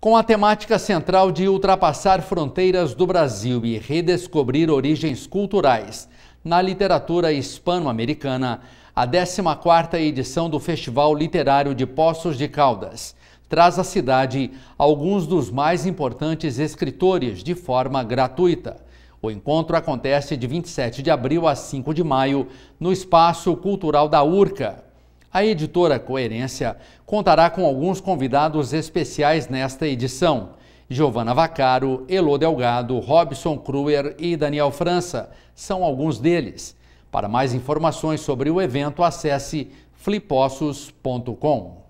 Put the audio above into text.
Com a temática central de ultrapassar fronteiras do Brasil e redescobrir origens culturais na literatura hispano-americana, a 14ª edição do Festival Literário de Poços de Caldas traz à cidade alguns dos mais importantes escritores de forma gratuita. O encontro acontece de 27 de abril a 5 de maio no Espaço Cultural da Urca, a editora Coerência contará com alguns convidados especiais nesta edição. Giovana Vacaro, Elô Delgado, Robson Kruer e Daniel França são alguns deles. Para mais informações sobre o evento, acesse flipossos.com.